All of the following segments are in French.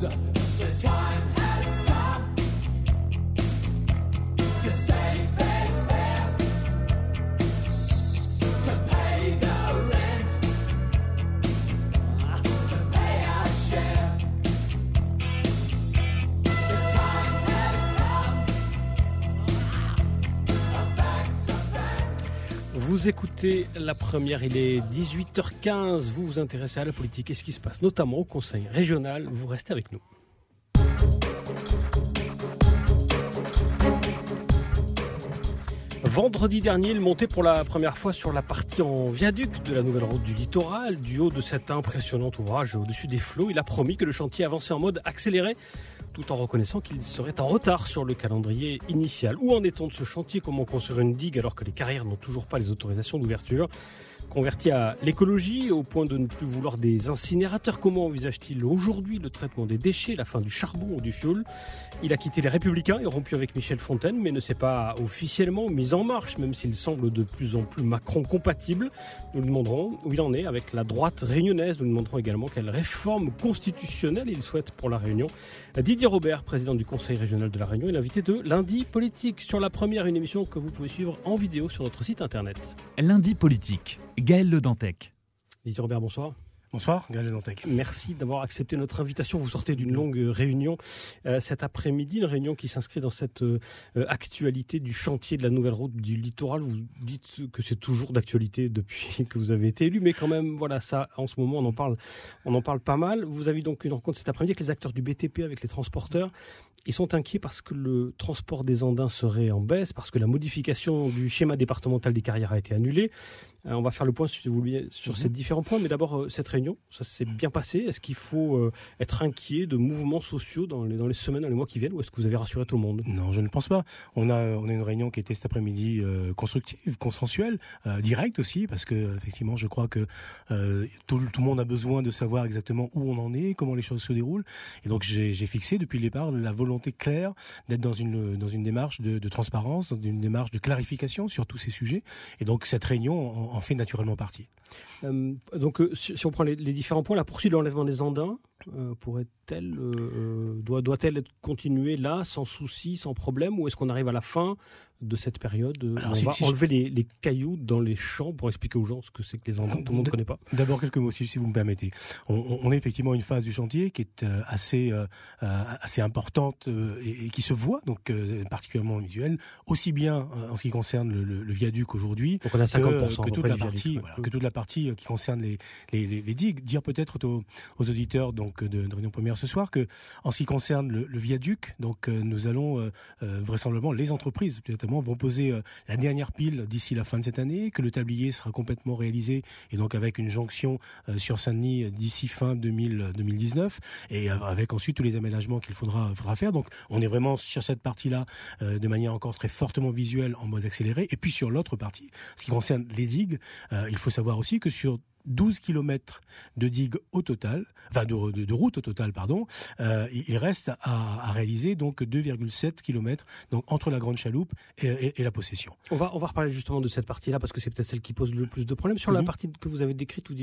Jesus. écoutez la première, il est 18h15, vous vous intéressez à la politique et ce qui se passe notamment au Conseil régional, vous restez avec nous. Vendredi dernier, il montait pour la première fois sur la partie en viaduc de la nouvelle route du littoral. Du haut de cet impressionnant ouvrage au-dessus des flots, il a promis que le chantier avançait en mode accéléré tout en reconnaissant qu'il serait en retard sur le calendrier initial. Où en est-on de ce chantier Comment construire une digue alors que les carrières n'ont toujours pas les autorisations d'ouverture Converti à l'écologie au point de ne plus vouloir des incinérateurs, comment envisage-t-il aujourd'hui le traitement des déchets, la fin du charbon ou du fioul Il a quitté les Républicains et rompu avec Michel Fontaine, mais ne s'est pas officiellement mis en marche, même s'il semble de plus en plus Macron compatible. Nous lui demanderons où il en est avec la droite réunionnaise. Nous lui demanderons également quelle réforme constitutionnelle il souhaite pour la Réunion. Didier Robert, président du Conseil régional de la Réunion, est l'invité de Lundi Politique. Sur la première, une émission que vous pouvez suivre en vidéo sur notre site internet. Lundi Politique, Gaël Le Dantec. Didier Robert, bonsoir. Bonsoir, Gaël Merci d'avoir accepté notre invitation. Vous sortez d'une longue euh, réunion euh, cet après-midi, une réunion qui s'inscrit dans cette euh, actualité du chantier de la nouvelle route du littoral. Vous dites que c'est toujours d'actualité depuis que vous avez été élu, mais quand même, voilà, ça, en ce moment, on en parle, on en parle pas mal. Vous avez donc une rencontre cet après-midi avec les acteurs du BTP, avec les transporteurs. Ils sont inquiets parce que le transport des Andins serait en baisse, parce que la modification du schéma départemental des carrières a été annulée. Euh, on va faire le point, si sur mhm. ces différents points. Mais d'abord, euh, cette réunion, ça s'est mhm. bien passé. Est-ce qu'il faut euh, être inquiet de mouvements sociaux dans les, dans les semaines, dans les mois qui viennent, ou est-ce que vous avez rassuré tout le monde Non, je ne pense pas. On a, on a une réunion qui était cet après-midi constructive, consensuelle, directe aussi, parce que effectivement, je crois que tout, tout, le monde a besoin de savoir exactement où on en est, comment les choses se déroulent. Et donc, j'ai fixé depuis le départ la volonté volonté claire d'être dans une dans une démarche de, transparence, dans une démarche de clarification sur tous ces sujets. Et donc cette réunion en, fait naturellement partie. Euh, donc euh, si, on prend les, les différents points, la poursuite de l'enlèvement des Andins, euh, pourrait-elle, euh, euh, doit, doit-elle être continuée là, sans souci, sans problème, ou est-ce qu'on arrive à la fin de cette période Alors, On si, va enlever les, les, cailloux dans les champs pour expliquer aux gens ce que c'est que les endroits Tout le monde ne connaît pas. D'abord quelques mots, si, si vous me permettez. On, est effectivement une phase du chantier qui est assez assez importante et, qui se voit donc particulièrement visuelle, aussi bien en ce qui concerne le, viaduc aujourd'hui que, que, toute la partie, que toute la partie qui concerne les les, digues. Dire peut-être aux, auditeurs donc de, réunion première ce soir que, en ce qui concerne le, viaduc, donc euh, nous allons euh, euh, vraisemblablement les entreprises, notamment, vont poser la dernière pile d'ici la fin de cette année, que le tablier sera complètement réalisé et donc avec une jonction sur Saint-Denis d'ici fin 2019 et avec ensuite tous les aménagements qu'il faudra, faudra faire. Donc on est vraiment sur cette partie-là de manière encore très fortement visuelle en mode accéléré. Et puis sur l'autre partie, ce qui concerne les digues, il faut savoir aussi que sur 12 km de digues au total, enfin de, route au total, pardon. Euh, il reste à, réaliser donc 2,7 km donc entre la Grande Chaloupe et, la Possession. On va, on va reparler justement de cette partie-là parce que c'est peut-être celle qui pose le plus de problèmes. Sur la mhm. partie que vous avez décrite, vous,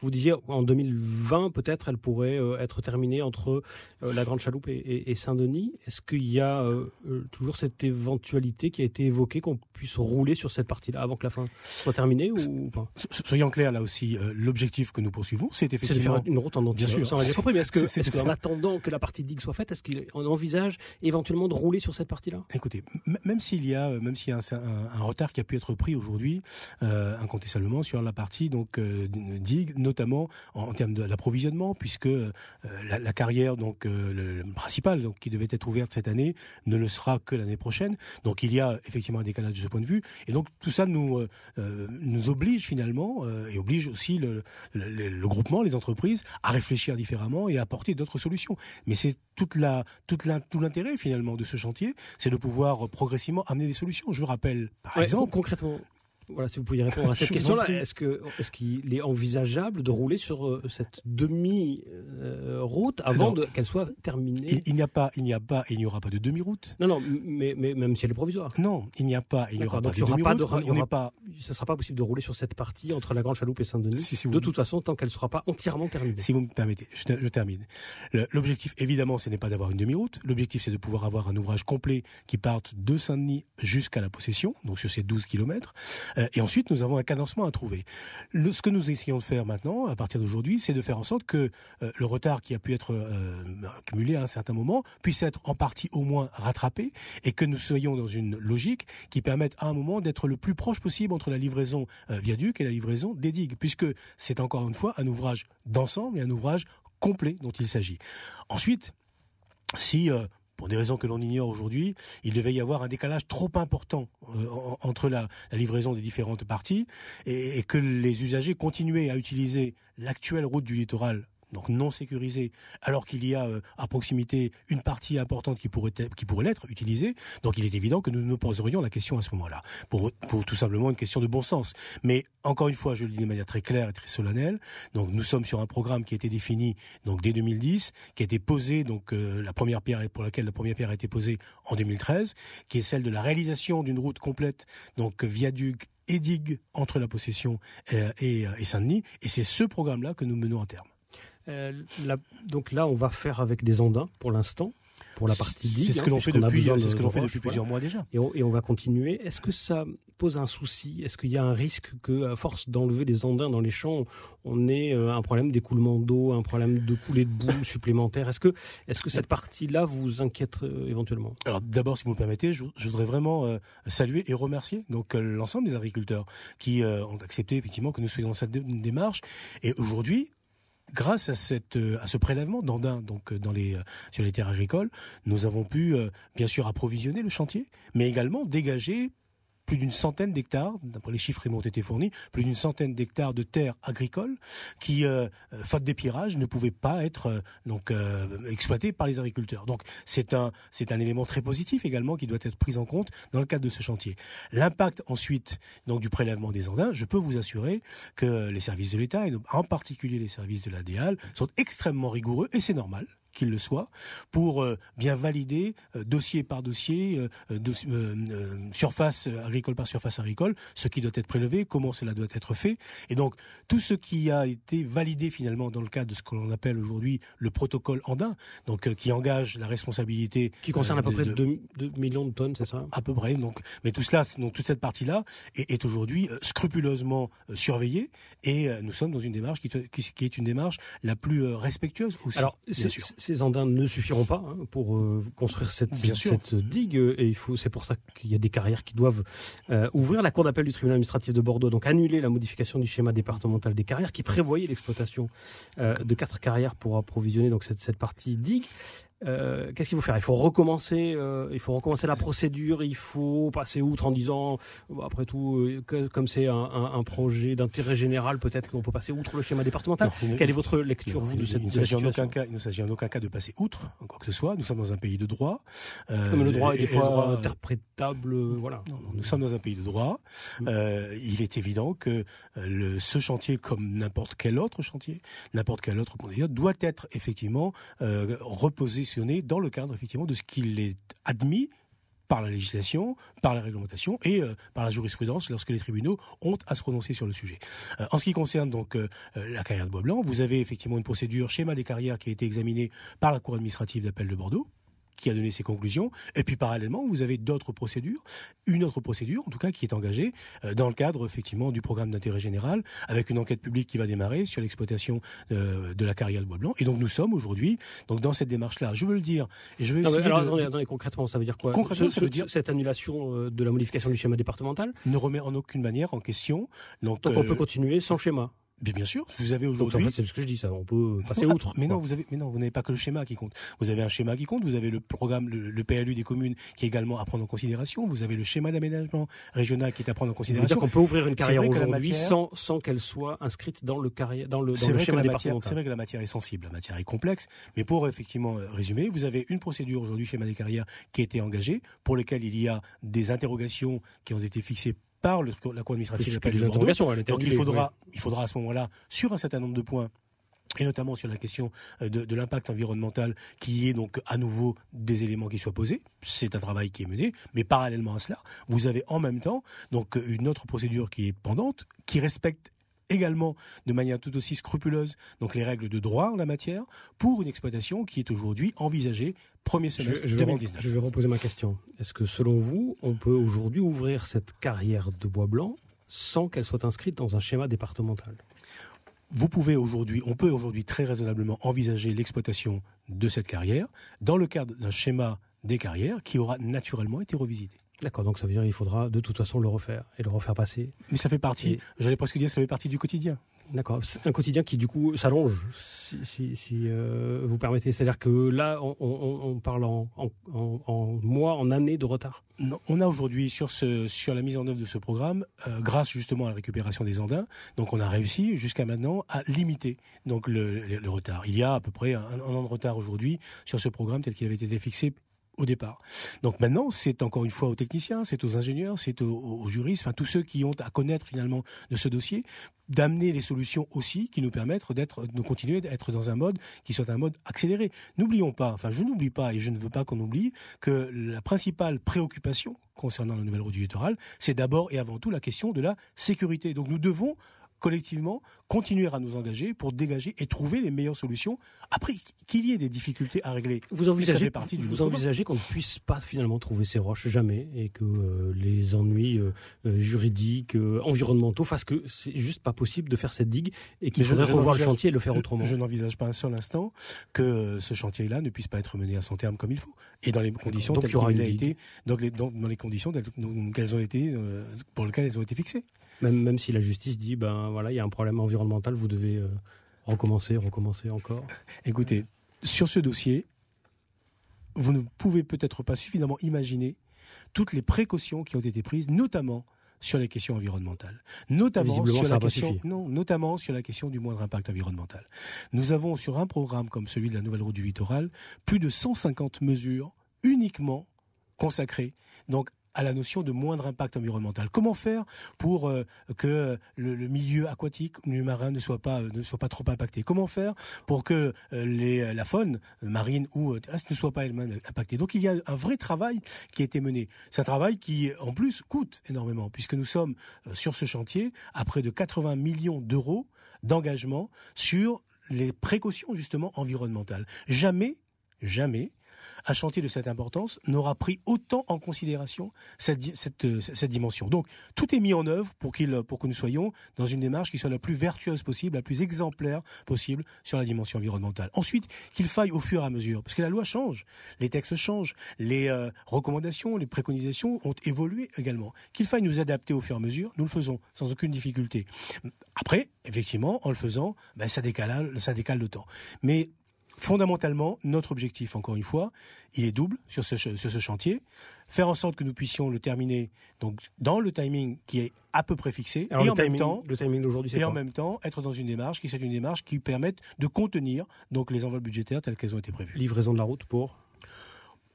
vous disiez en 2020 peut-être elle pourrait euh, être terminée entre euh, la Grande Chaloupe et, Saint-Denis. Est-ce qu'il y a toujours cette éventualité qui a été évoquée qu'on puisse rouler sur cette partie-là avant que la fin soit terminée ou, pas Soyons clairs là aussi l'objectif que nous poursuivons, c'est effectivement. C'est une route en entier. Bien sûr. mais est-ce que, en attendant que la partie digue soit faite, est-ce qu'on envisage éventuellement de rouler sur cette partie-là Écoutez, même s'il y a, euh, même s'il y a un, retard qui a pu être pris aujourd'hui, euh, incontestablement sur la partie donc euh, digue, notamment en, termes de l'approvisionnement, puisque euh, la, carrière donc le, principale donc qui devait être ouverte cette année ne le sera que l'année prochaine. Donc il y a effectivement un décalage de ce point de vue, et donc tout ça nous nous oblige finalement et oblige aussi le, groupement, les entreprises, à réfléchir différemment et à apporter d'autres solutions. Mais c'est tout l'intérêt finalement de ce chantier, c'est de pouvoir progressivement amener des solutions. Je rappelle, par exemple, concrètement, voilà, si vous pouviez répondre à cette question-là, est-ce que est-ce qu'il est envisageable de rouler sur euh, cette demi-route euh, avant qu'elle soit terminée Il, n'y a pas, il n'y a pas, il n'y aura pas de demi-route. Non, non, mais, mais, même si elle est provisoire. Non, il n'y a pas, il n'y aura pas de demi-route. Ce pas, sera pas possible de rouler sur cette partie entre la Grande Chaloupe et Saint-Denis. de toute façon, tant qu'elle ne sera pas entièrement terminée. Si vous me permettez, je, termine. L'objectif, évidemment, ce n'est pas d'avoir une demi-route. L'objectif, c'est de pouvoir avoir un ouvrage complet qui parte de Saint-Denis jusqu'à la possession, donc sur ces 12 kilomètres. Euh, euh, et ensuite, nous avons un cadencement à trouver. ce que nous essayons de faire maintenant, à partir d'aujourd'hui, c'est de faire en sorte que euh, le retard qui a pu être euh, accumulé à un certain moment puisse être en partie au moins rattrapé et que nous soyons dans une logique qui permette à un moment d'être le plus proche possible entre la livraison viaduc et la livraison des digues, puisque c'est encore une fois un ouvrage d'ensemble et un ouvrage complet dont il s'agit. Ensuite, si pour des raisons que l'on ignore aujourd'hui, il devait y avoir un décalage trop important euh, entre la, livraison des différentes parties et que les usagers continuaient à utiliser l'actuelle route du littoral donc non sécurisé, alors qu'il y a euh, à proximité une partie importante qui pourrait l'être utilisée. Donc il est évident que nous nous poserions la question à ce moment-là, pour, tout simplement une question de bon sens. Mais encore une fois, je le dis de manière très claire et très solennelle. Donc nous sommes sur un programme qui a été défini dès 2010, qui a été posé donc euh, la première pierre pour laquelle la première pierre a été posée en 2013, qui est celle de la réalisation d'une route complète donc viaduc et digue entre la possession euh, et, et Saint-Denis. Et c'est ce programme-là que nous menons à terme. Euh, donc là, on va faire avec des Andins pour l'instant pour la partie ligue. C'est hein, euh, ce que l'on fait, depuis, plusieurs mois déjà. Et on, va continuer. Est-ce que ça pose un souci Est-ce qu'il y a un risque que, à force d'enlever des andins dans les champs, on ait euh, un problème d'écoulement d'eau, un problème de coulée de boue supplémentaire Est-ce que, cette partie-là vous inquiète éventuellement Alors d'abord, si vous me permettez, je, voudrais vraiment saluer et remercier donc l'ensemble des agriculteurs qui ont accepté effectivement que nous soyons dans cette démarche. Et aujourd'hui, grâce euh, à, ce prélèvement d'Andin, donc euh, euh, sur les terres agricoles, nous avons pu bien sûr approvisionner le chantier, mais également dégager plus d'une centaine d'hectares, d'après les chiffres qui m'ont été fournis, plus d'une centaine d'hectares de terres agricoles qui, euh, euh, faute faute pirages, ne pouvaient pas être euh, exploitées par les agriculteurs. Donc c'est un un élément très positif également qui doit être pris en compte dans le cadre de ce chantier. L'impact ensuite du prélèvement des andins, je peux vous assurer que les services de l'État et en particulier les services de la sont extrêmement rigoureux et c'est normal qu'il le soit, pour euh, bien valider euh, dossier par dossier, euh, surface agricole par surface agricole, ce qui doit être prélevé, comment cela doit être fait. Et donc, tout ce qui a été validé finalement dans le cadre de ce que l'on appelle aujourd'hui le protocole andin, donc qui engage la responsabilité... Qui concerne à peu près 2, millions de tonnes, c'est ça À peu près, donc. Mais tout cela, donc toute cette partie-là est, aujourd'hui scrupuleusement surveillée et nous sommes dans une démarche qui, qui, est une démarche la plus respectueuse aussi. Alors, c'est ces andins ne suffiront pas hein, pour euh, construire cette, digue. Et il faut, c'est pour ça qu'il y a des carrières qui doivent euh, ouvrir. La Cour d'appel du tribunal administratif de Bordeaux donc annuler la modification du schéma départemental des carrières qui prévoyait l'exploitation euh, de quatre carrières pour approvisionner donc cette, cette partie digue. Euh, qu'est-ce qu'il faut faire Il faut recommencer, euh, il faut recommencer la procédure, il faut passer outre en disant, après tout, euh, comme c'est un, projet d'intérêt général, peut-être qu'on peut passer outre le schéma départemental. Quelle est votre lecture vous, de cette il, situation aucun Il ne s'agit en aucun cas de passer outre quoi que ce soit. Nous sommes dans un pays de droit. le droit est des fois interprétable, voilà. nous sommes dans un pays de droit. Mm. il est évident que le, ce chantier, comme n'importe quel autre chantier, n'importe quel autre d'ailleurs, doit être effectivement reposé sur dans le cadre effectivement de ce qu'il est admis par la législation, par la réglementation et euh, par la jurisprudence lorsque les tribunaux ont à se prononcer sur le sujet. Euh, en ce qui concerne donc euh, la carrière de Bois-Blanc, vous avez effectivement une procédure schéma des carrières qui a été examinée par la Cour administrative d'appel de Bordeaux qui a donné ses conclusions. Et puis parallèlement, vous avez d'autres procédures, une autre procédure en tout cas qui est engagée euh, dans le cadre effectivement du programme d'intérêt général, avec une enquête publique qui va démarrer sur l'exploitation euh, de, la carrière de bois blanc. Et donc nous sommes aujourd'hui donc dans cette démarche-là. Je veux le dire et je vais. attendez, attendez, concrètement, ça veut dire quoi Concrètement, ça veut dire cette annulation euh, de la modification du schéma départemental ne remet en aucune manière en question. Donc, donc on peut continuer sans schéma bien sûr, vous avez aujourd'hui. c'est ce que je dis, ça. On peut passer outre. Mais non, vous avez, mais non, vous n'avez pas que le schéma qui compte. Vous avez un schéma qui compte. Vous avez le programme, le, PLU des communes qui est également à prendre en considération. Vous avez le schéma d'aménagement régional qui est à prendre en considération. C'est-à-dire qu'on peut ouvrir une carrière aujourd'hui sans, sans qu'elle soit inscrite dans le carrière, dans le, schéma départemental. C'est vrai que la matière est sensible, la matière est complexe. Mais pour effectivement euh, résumer, vous avez une procédure aujourd'hui schéma des carrières qui a été engagée, pour laquelle il y a des interrogations qui ont été fixées la Cour administrative hein, Donc il faudra, il faudra à ce moment-là, sur un certain nombre de points, et notamment sur la question euh, de, l'impact environnemental, qui est donc à nouveau des éléments qui soient posés. C'est un travail qui est mené, mais parallèlement à cela, vous avez en même temps donc une autre procédure qui est pendante, qui respecte également de manière tout aussi scrupuleuse donc les règles de droit en la matière pour une exploitation qui est aujourd'hui envisagée premier semestre 2019. je vais reposer ma question. Est-ce que selon vous, on peut aujourd'hui ouvrir cette carrière de bois blanc sans qu'elle soit inscrite dans un schéma départemental vous pouvez aujourd'hui, on peut aujourd'hui très raisonnablement envisager l'exploitation de cette carrière dans le cadre d'un schéma des carrières qui aura naturellement été revisité. D'accord, donc ça veut dire qu'il faudra de toute façon le refaire et le refaire passer. Mais ça fait partie, j'allais presque dire, ça fait partie du quotidien. D'accord, un quotidien qui du coup s'allonge, si, euh, vous permettez. C'est-à-dire que là, on, parle en, mois, en années de retard. on a aujourd'hui sur, ce, sur la mise en œuvre de ce programme, euh, grâce justement à la récupération des Andins, donc on a réussi jusqu'à maintenant à limiter donc le, retard. Il y a à peu près un an de retard aujourd'hui sur ce programme tel qu'il avait été fixé au départ. Donc maintenant, c'est encore une fois aux techniciens, c'est aux ingénieurs, c'est aux, juristes, enfin tous ceux qui ont à connaître finalement de ce dossier, d'amener les solutions aussi qui nous permettent de continuer d'être dans un mode qui soit un mode accéléré. N'oublions pas, enfin je n'oublie pas et je ne veux pas qu'on oublie que la principale préoccupation concernant la nouvelle route du littoral, c'est d'abord et avant tout la question de la sécurité. Donc nous devons collectivement, continuer à nous engager pour dégager et trouver les meilleures solutions après qu'il y ait des difficultés à régler. Vous envisagez, envisagez qu'on ne puisse pas finalement trouver ces roches jamais et que euh, les ennuis euh, euh, juridiques, environnementaux fassent que c'est juste pas possible de faire cette digue et qu'il faudrait revoir le chantier et le faire autrement. Je, n'envisage pas un seul instant que ce chantier-là ne puisse pas être mené à son terme comme il faut et dans les conditions telles dans conditions qu'elles pour lesquelles elles ont été fixées. Même, si la justice dit, ben voilà, il y a un problème environnemental, vous devez euh, recommencer, recommencer encore. Écoutez, sur ce dossier, vous ne pouvez peut-être pas suffisamment imaginer toutes les précautions qui ont été prises, notamment sur les questions environnementales, notamment sur la question, non, notamment sur la question du moindre impact environnemental. Nous avons sur un programme comme celui de la nouvelle route du littoral plus de 150 mesures uniquement consacrées donc à la notion de moindre impact environnemental. Comment faire pour euh, que euh, le, milieu aquatique, le milieu marin ne soit pas euh, ne soit pas trop impacté Comment faire pour que les, la faune marine ou ne soit pas elle-même impactée Donc il y a un vrai travail qui a été mené. C'est un travail qui en plus coûte énormément puisque nous sommes sur ce chantier à près de 80 millions d'euros d'engagement sur les précautions justement environnementales. Jamais jamais un chantier de cette importance n'aura pris autant en considération cette, euh, dimension. Donc, tout est mis en œuvre euh, pour, que nous soyons dans une démarche qui soit la plus vertueuse possible, la plus exemplaire possible sur la dimension environnementale. Ensuite, qu'il faille au fur et à mesure, parce que la loi change, les textes changent, les euh, recommandations, les préconisations ont évolué également. Qu'il faille nous adapter au fur et à mesure, nous le faisons sans aucune difficulté. Après, effectivement, en le faisant, ben, ça, décale, ça décale le temps. Mais Fondamentalement, notre objectif, encore une fois, il est double sur ce, chantier. Faire en sorte que nous puissions le terminer donc, dans le timing qui est à peu près fixé. et, en, même temps, en même temps, être dans une démarche qui c'est une démarche qui permette de contenir donc, les enveloppes budgétaires telles qu'elles ont été prévues. Livraison de la route pour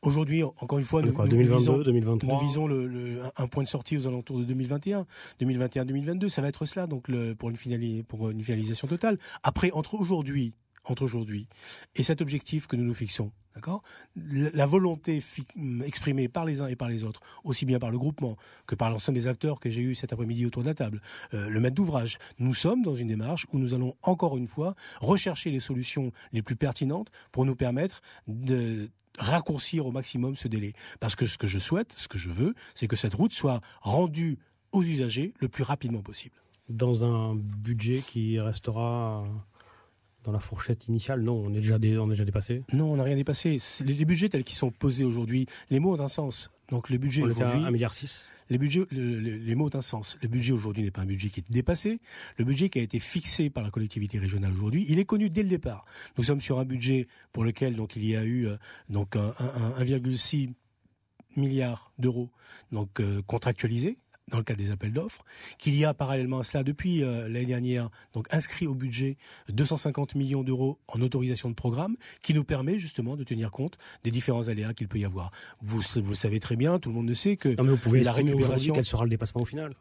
Aujourd'hui, encore une fois, nous, visons, 2023. un point de sortie aux alentours de 2021, 2021-2022. Ça va être cela, donc pour une finalisation totale. Après, entre aujourd'hui entre aujourd'hui et cet objectif que nous nous fixons. D'accord La volonté exprimée par les uns et par les autres, aussi bien par le groupement que par l'ensemble des acteurs que j'ai eu cet après-midi autour de la table, euh, le maître d'ouvrage. Nous sommes dans une démarche où nous allons encore une fois rechercher les solutions les plus pertinentes pour nous permettre de raccourcir au maximum ce délai. Parce que ce que je souhaite, ce que je veux, c'est que cette route soit rendue aux usagers le plus rapidement possible. Dans un budget qui restera la fourchette initiale Non, on est déjà, déjà dépassé Non, on n'a rien dépassé. Les, budgets tels qu'ils sont posés aujourd'hui, les mots ont un sens. Donc le budget aujourd'hui... 1,6 milliard. Les, les mots ont un sens. Le budget aujourd'hui n'est pas un budget qui est dépassé. Le budget qui a été fixé par la collectivité régionale aujourd'hui, il est connu dès le départ. Nous sommes sur un budget pour lequel donc il y a eu euh, donc 1,6 milliard d'euros donc euh, contractualisés dans le cadre des appels d'offres, qu'il y a parallèlement à cela depuis euh, l'année dernière donc inscrit au budget 250 millions d'euros en autorisation de programme qui nous permet justement de tenir compte des différents aléas qu'il peut y avoir. Vous, le savez très bien, tout le monde le sait que non vous pouvez la rémunération qu'elle sera le dépassement au final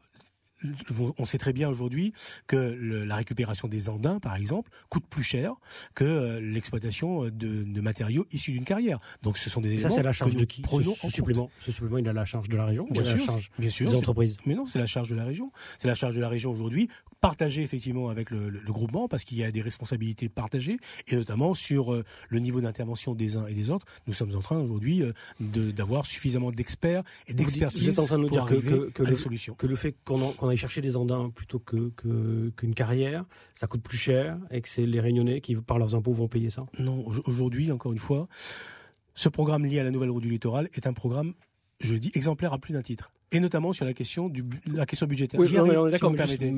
on sait très bien aujourd'hui que la récupération des andins, par exemple, coûte plus cher que euh, l'exploitation euh, de, matériaux issus d'une carrière. Donc ce sont des éléments la charge de qui en supplément. supplément, il a la charge de la région bien sûr, la entreprises Mais non, c'est la charge de la région. C'est la charge de la région aujourd'hui, partagée effectivement avec le, groupement, parce qu'il y a des responsabilités partagées, et notamment sur euh, le niveau d'intervention des uns et des autres. Nous sommes en train aujourd'hui d'avoir suffisamment d'experts et d'expertise pour en train de dire que, que, solutions. que le fait qu'on aller chercher des Andins plutôt que, qu'une carrière, ça coûte plus cher et que c'est les Réunionnais qui, par leurs impôts, vont payer ça Non, aujourd'hui, encore une fois, ce programme lié à la nouvelle route du littoral est un programme, je le dis, exemplaire à plus d'un titre et notamment sur la question du la question budgétaire. Oui, mais Si vous permettez,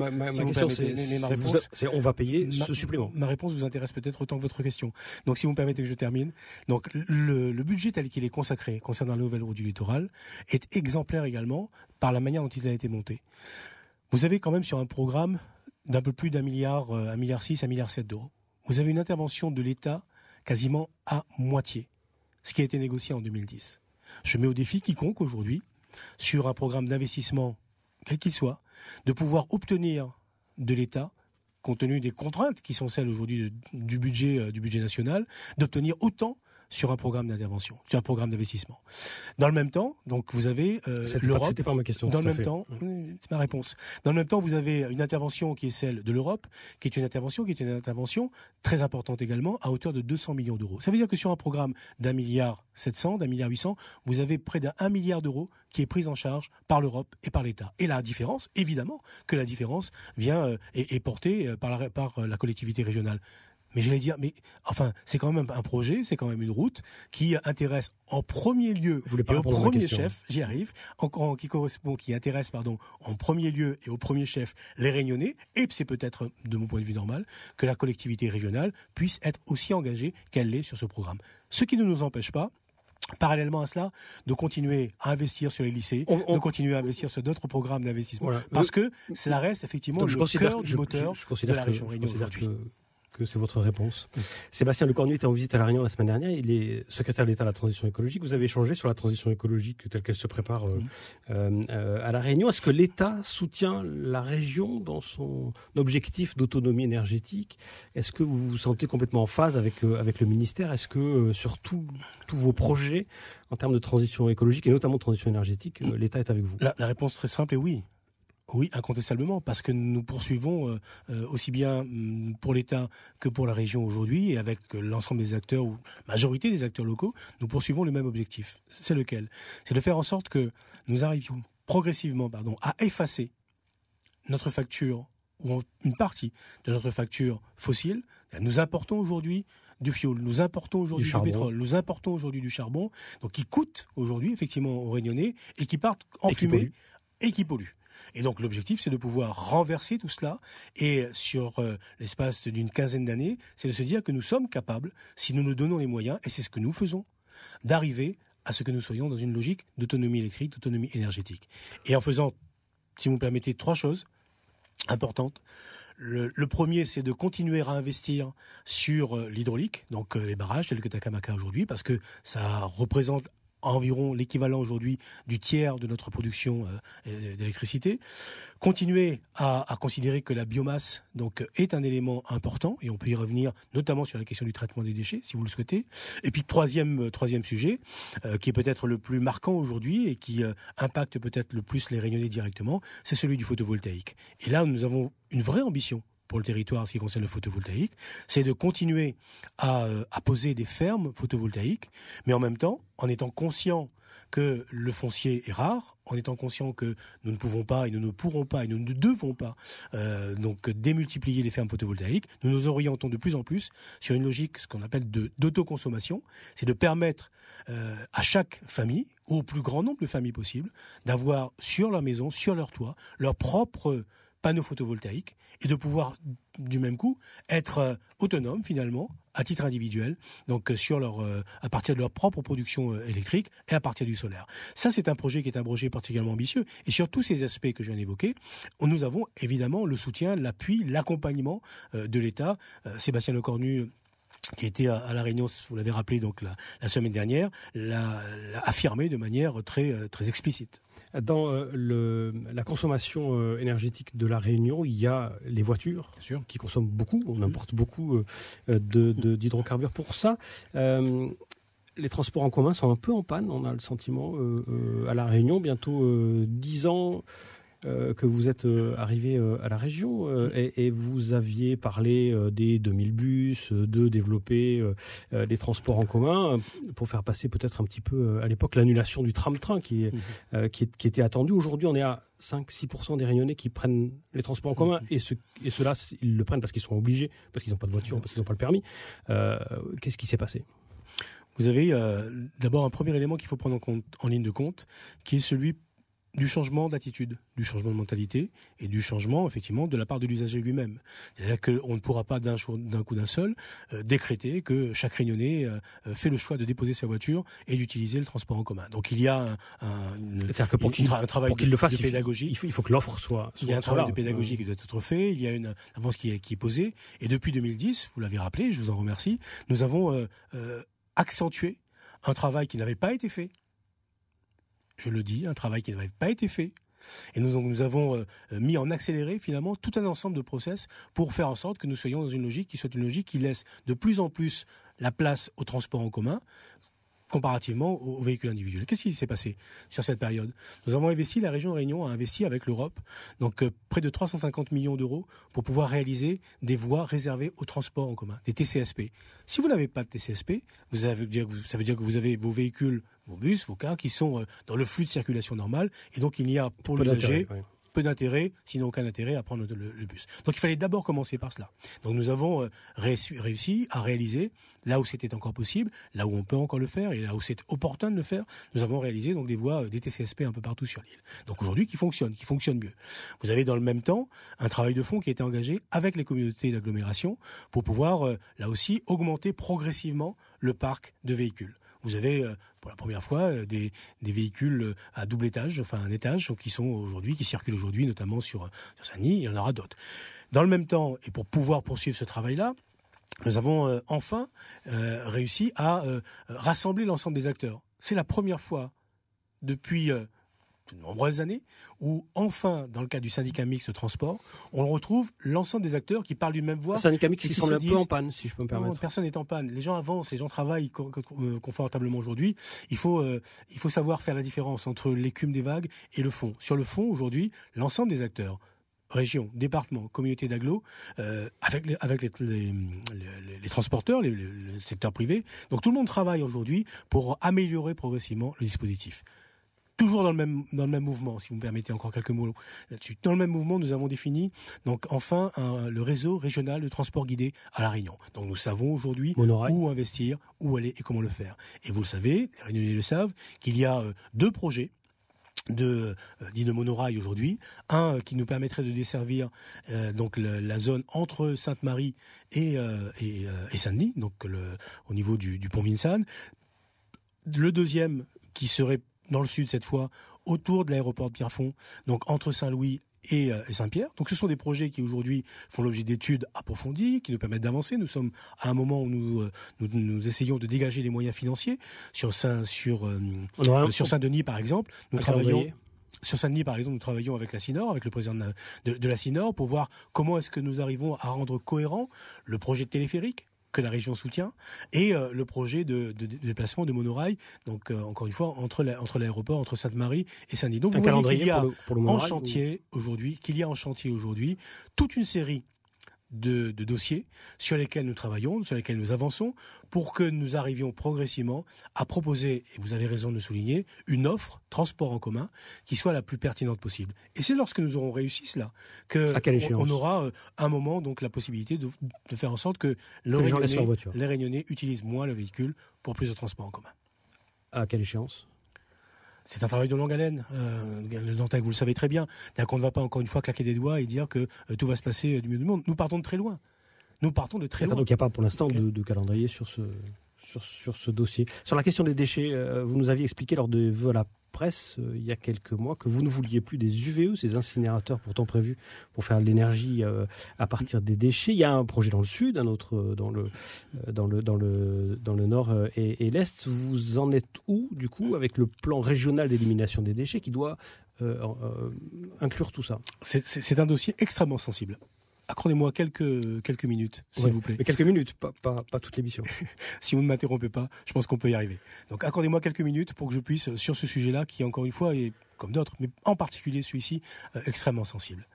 c'est on va payer ce supplément. Ma réponse vous intéresse peut-être autant que votre question. Donc, si vous me permettez que je termine, donc le, le budget tel qu'il est consacré concernant la nouvelle route du littoral est exemplaire également par la manière dont il a été monté. Vous avez quand même sur un programme d'un peu plus d'un milliard, euh, un milliard six, un milliard sept d'euros. Vous avez une intervention de l'État quasiment à moitié, ce qui a été négocié en 2010. Je mets au défi quiconque aujourd'hui, sur un programme d'investissement, quel qu'il soit, de pouvoir obtenir de l'État, compte tenu des contraintes qui sont celles aujourd'hui du budget, euh, du budget national, d'obtenir autant sur un programme d'intervention, sur un programme d'investissement. Dans le même temps, donc vous avez euh, l'Europe. C'était pas ma question. Dans le même temps, mm. c'est ma réponse. Dans le même temps, vous avez une intervention qui est celle de l'Europe, qui est une intervention qui est une intervention très importante également, à hauteur de 200 millions d'euros. Ça veut dire que sur un programme d'un milliard 700, d'un milliard 800, vous avez près d'un milliard d'euros qui est pris en charge par l'Europe et par l'État. Et la différence, évidemment, que la différence vient euh, est, portée euh, par la collectivité régionale. Mais j'allais dire, mais enfin, c'est quand même un projet, c'est quand même une route qui intéresse en premier lieu et au premier chef, j'y arrive, qui correspond, qui intéresse pardon, en premier lieu et au premier chef les Réunionnais, et c'est peut-être de mon point de vue normal que la collectivité régionale puisse être aussi engagée qu'elle l'est sur ce programme. Ce qui ne nous empêche pas Parallèlement à cela, de continuer à investir sur les lycées, de continuer à investir sur d'autres programmes d'investissement, parce que cela reste effectivement le cœur du moteur de la région aujourd'hui c'est votre réponse. Sébastien Lecornu était en visite à La Réunion la semaine dernière. Il est secrétaire d'État à la transition écologique. Vous avez échangé sur la transition écologique telle qu'elle se prépare euh, euh, euh, à La Réunion. Est-ce que l'État soutient la région dans son objectif d'autonomie énergétique Est-ce que vous vous sentez complètement en phase avec, avec le ministère Est-ce que sur tous vos projets en termes de transition écologique et notamment de transition énergétique, l'État est avec vous la, la réponse très simple est oui. Oui, incontestablement, parce que nous poursuivons euh, euh, aussi bien mm, pour l'État que pour la région aujourd'hui, et avec l'ensemble des acteurs, ou majorité des acteurs locaux, nous poursuivons le même objectif. C'est lequel C'est de faire en sorte que nous arrivions progressivement pardon, à effacer notre facture, ou une partie de notre facture fossile. Nous importons aujourd'hui du fioul, nous importons aujourd'hui du, pétrole, nous importons aujourd'hui du charbon, donc qui coûte aujourd'hui effectivement aux Réunionnais et qui partent en fumée et qui polluent. Et donc l'objectif, c'est de pouvoir renverser tout cela. Et sur euh, l'espace d'une quinzaine d'années, c'est de se dire que nous sommes capables, si nous nous donnons les moyens, et c'est ce que nous faisons, d'arriver à ce que nous soyons dans une logique d'autonomie électrique, d'autonomie énergétique. Et en faisant, si vous me permettez, trois choses importantes. Le, le, premier, c'est de continuer à investir sur euh, l'hydraulique, donc euh, les barrages tels que Takamaka aujourd'hui, parce que ça représente environ l'équivalent aujourd'hui du tiers de notre production euh, euh, d'électricité. Continuer à, considérer que la biomasse donc est un élément important et on peut y revenir notamment sur la question du traitement des déchets si vous le souhaitez. Et puis troisième euh, troisième sujet qui est peut-être le plus marquant aujourd'hui et qui impacte peut-être le plus les Réunionnais directement, c'est celui du photovoltaïque. Et là nous avons une vraie ambition pour le territoire en ce qui concerne le photovoltaïque, c'est de continuer euh, à, poser des fermes photovoltaïques, mais en même temps, en étant conscient que le foncier est rare, en étant conscient que nous ne pouvons pas et nous ne pourrons pas et nous ne devons pas euh, donc démultiplier les fermes photovoltaïques, nous nous orientons de plus en plus sur une logique ce qu'on appelle d'autoconsommation, c'est de permettre euh, à chaque famille au plus grand nombre de familles possible d'avoir sur leur maison, sur leur toit, leur propre panneaux photovoltaïques et de pouvoir du même coup être euh, autonomes, finalement à titre individuel, donc euh, sur leur, euh, à partir de leur propre production électrique et à partir du solaire. Ça, c'est un projet qui est un projet particulièrement ambitieux. Et sur tous ces aspects que je viens d'évoquer, nous avons évidemment le soutien, l'appui, l'accompagnement de l'État. Sébastien Lecornu qui était à, la Réunion, vous l'avez rappelé donc la, semaine dernière, l'a affirmé de manière très explicite. Dans euh, la consommation euh, énergétique de la Réunion, il y a les voitures qui consomment beaucoup. On mhm. importe beaucoup euh, mhm. d'hydrocarbures pour ça les transports en commun sont un peu en panne, on a le sentiment, à La Réunion, bientôt 10 ans euh, que vous êtes euh, arrivé euh, à la région et, vous aviez parlé des 2000 bus, de développer les transports en commun pour faire passer peut-être un petit peu à l'époque l'annulation du tram-train qui, mhm. qui, était attendu. Aujourd'hui, on est à 5-6% des Réunionnais qui prennent les transports en commun mhm. et, ceux-là, ils le prennent parce qu'ils sont obligés, parce qu'ils n'ont pas de voiture, parce qu'ils n'ont pas le permis. Qu'est-ce qui s'est passé vous avez d'abord un premier élément qu'il faut prendre en, compte, en ligne de compte, qui est celui du changement d'attitude, du changement de mentalité et du changement effectivement de la part de l'usager lui-même. C'est-à-dire qu'on ne pourra pas d'un coup d'un seul euh, décréter que chaque réunionnais euh, euh, fait le choix de déposer sa voiture et d'utiliser le transport en commun. Donc il y a un, pour travail de pédagogie. Il faut, il faut que l'offre soit, Il y a un travail de pédagogie qui doit être fait. Il y a une avance qui est, posée. Et depuis 2010, vous l'avez rappelé, je vous en remercie, nous avons accentué un travail qui n'avait pas été fait je le dis, un travail qui n'avait pas été fait. Et nous, avons euh, mis en accéléré finalement tout un ensemble de process pour faire en sorte que nous soyons dans une logique qui soit une logique qui laisse de plus en plus la place au transport en commun, comparativement aux véhicules individuels. Qu'est-ce qui s'est passé sur cette période Nous avons investi, la région Réunion a investi avec l'Europe, donc euh, près de 350 millions d'euros pour pouvoir réaliser des voies réservées au transport en commun, des TCSP. Si vous n'avez pas de TCSP, ça veut dire que vous avez vos véhicules, vos bus, vos cars qui sont euh, dans le flux de circulation normal, et donc il n'y a pour l'usager peu d'intérêt, sinon aucun intérêt à prendre le, bus. Donc il fallait d'abord commencer par cela. Donc nous avons euh, réussi à réaliser là où c'était encore possible, là où on peut encore le faire et là où c'est opportun de le faire, nous avons réalisé donc des voies euh, des TCSP un peu partout sur l'île. Donc aujourd'hui qui fonctionne, qui fonctionne mieux. Vous avez dans le même temps un travail de fond qui a été engagé avec les communautés d'agglomération pour pouvoir euh, là aussi augmenter progressivement le parc de véhicules. Vous avez euh, pour la première fois des, véhicules à double étage, enfin un étage, qui sont aujourd'hui, qui circulent aujourd'hui, notamment sur, sur Saint-Denis, il y en aura d'autres. Dans le même temps, et pour pouvoir poursuivre ce travail-là, nous avons euh, enfin euh, réussi à euh, rassembler l'ensemble des acteurs. C'est la première fois depuis de nombreuses années, où enfin, dans le cas du syndicat mixte de transport, on retrouve l'ensemble des acteurs qui parlent d'une même voix. Le syndicat mixte qui semble un peu en panne, si je peux me permettre. personne n'est en panne. Les gens avancent, les gens travaillent confortablement aujourd'hui. Il il faut savoir faire la différence entre l'écume des vagues et le fond. Sur le fond, aujourd'hui, l'ensemble des acteurs, région, département, communauté d'agglo, euh, avec, les, avec les, transporteurs, le secteur privé. Donc tout le monde travaille aujourd'hui pour améliorer progressivement le dispositif. Toujours dans le même dans le même mouvement, si vous me permettez encore quelques mots là-dessus. Dans le même mouvement, nous avons défini donc enfin le réseau régional de transport guidé à La Réunion. Donc nous savons aujourd'hui où investir, où aller et comment le faire. Et vous le savez, les Réunionnais le savent, qu'il y a euh, deux projets de euh, monorail aujourd'hui, un euh, qui nous permettrait de desservir euh, donc la zone entre Sainte-Marie et, et, Saint-Denis, donc au niveau du, pont Vinsane. Le deuxième qui serait dans le sud cette fois, autour de l'aéroport de Pierrefonds, donc entre Saint-Louis euh, et, Saint-Pierre. Donc ce sont des projets qui aujourd'hui font l'objet d'études approfondies, qui nous permettent d'avancer. Nous sommes à un moment où nous, euh, essayons de dégager les moyens financiers. Sur, Saint, euh, denis par exemple, nous travaillons... Sur Saint-Denis, par exemple, nous travaillons avec la CINOR, avec le président de, la CINOR, pour voir comment est-ce que nous arrivons à rendre cohérent le projet téléphérique, que la région soutient, et euh, le projet de, déplacement de monorail, donc euh, encore une fois, entre l'aéroport, entre, Sainte-Marie et Saint-Denis. Donc, vous y a en chantier aujourd'hui, qu'il y a en chantier aujourd'hui toute une série de, dossiers sur lesquels nous travaillons, sur lesquels nous avançons, pour que nous arrivions progressivement à proposer, et vous avez raison de le souligner, une offre transport en commun qui soit la plus pertinente possible. Et c'est lorsque nous aurons réussi cela que aura euh, un moment donc la possibilité de, faire en sorte que, les, Réunionnais, utilisent moins le véhicule pour plus de transport en commun. À quelle échéance c'est un travail de longue haleine. Euh, le Dantec, vous le savez très bien. on ne va pas encore une fois claquer des doigts et dire que euh, tout va se passer du mieux du monde. Nous partons de très loin. Nous partons de très loin. Donc il n'y a pas pour l'instant de, calendrier sur ce sur, ce dossier. Sur la question des déchets, euh, vous nous aviez expliqué lors de vœux à la presse euh, il y a quelques mois que vous ne vouliez plus des UVE, ces incinérateurs pourtant prévus pour faire de l'énergie euh, à partir des déchets. Il y a un projet dans le sud, un autre dans le, nord et, et l'est. Vous en êtes où du coup avec le plan régional d'élimination des déchets qui doit inclure tout ça C'est un dossier extrêmement sensible accordez-moi quelques, quelques minutes, s'il vous plaît. Mais quelques minutes, pas, pas, pas toute l'émission. si vous ne m'interrompez pas, je pense qu'on peut y arriver. Donc accordez-moi quelques minutes pour que je puisse, sur ce sujet-là, qui encore une fois est, comme d'autres, mais en particulier celui-ci, euh, extrêmement sensible.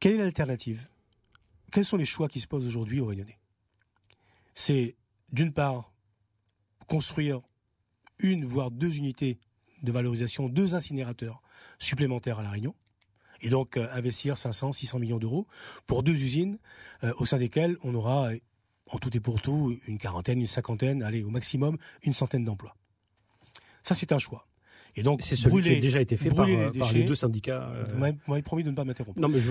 Quelle est l'alternative Quels sont les choix qui se posent aujourd'hui au Réunionnais C'est, d'une part, construire une, voire deux unités de valorisation, deux incinérateurs supplémentaires à La Réunion, et donc euh, investir 500, 600 millions d'euros pour deux usines euh, au sein desquelles on aura en tout et pour tout une quarantaine, une cinquantaine, allez au maximum une centaine d'emplois. Ça c'est un choix. Et donc, c'est celui qui a déjà été fait par, les euh, deux syndicats. Vous m'avez promis de ne pas m'interrompre. Non, mais je, je,